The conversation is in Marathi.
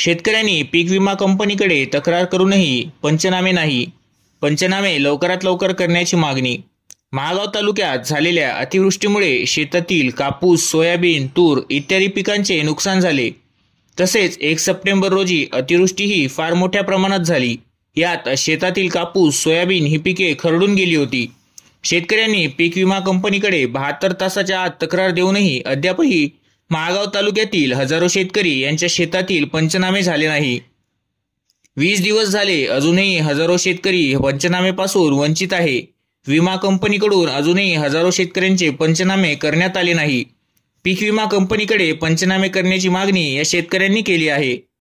शेतकऱ्यांनी पीक विमा कंपनीकडे तक्रार करूनही पंचनामे नाही पंचनामे लवकरात लवकर करण्याची मागणी महागाव तालुक्यात झालेल्या अतिवृष्टीमुळे शेतातील कापूस सोयाबीन तूर इत्यादी पिकांचे नुकसान झाले तसेच एक सप्टेंबर रोजी अतिवृष्टीही फार मोठ्या प्रमाणात झाली यात शेतातील कापूस सोयाबीन ही पिके खरडून गेली होती शेतकऱ्यांनी पीक विमा कंपनीकडे बहात्तर तासाच्या आत तक्रार देऊनही अद्यापही महागाव तालुक्यातील हजारो शेतकरी यांच्या शेतातील पंचनामे झाले नाही वीस दिवस झाले अजूनही हजारो शेतकरी पंचनामेपासून वंचित आहे विमा कंपनीकडून अजूनही हजारो शेतकऱ्यांचे पंचनामे करण्यात आले नाही पीक विमा कंपनीकडे पंचनामे करण्याची मागणी या शेतकऱ्यांनी केली आहे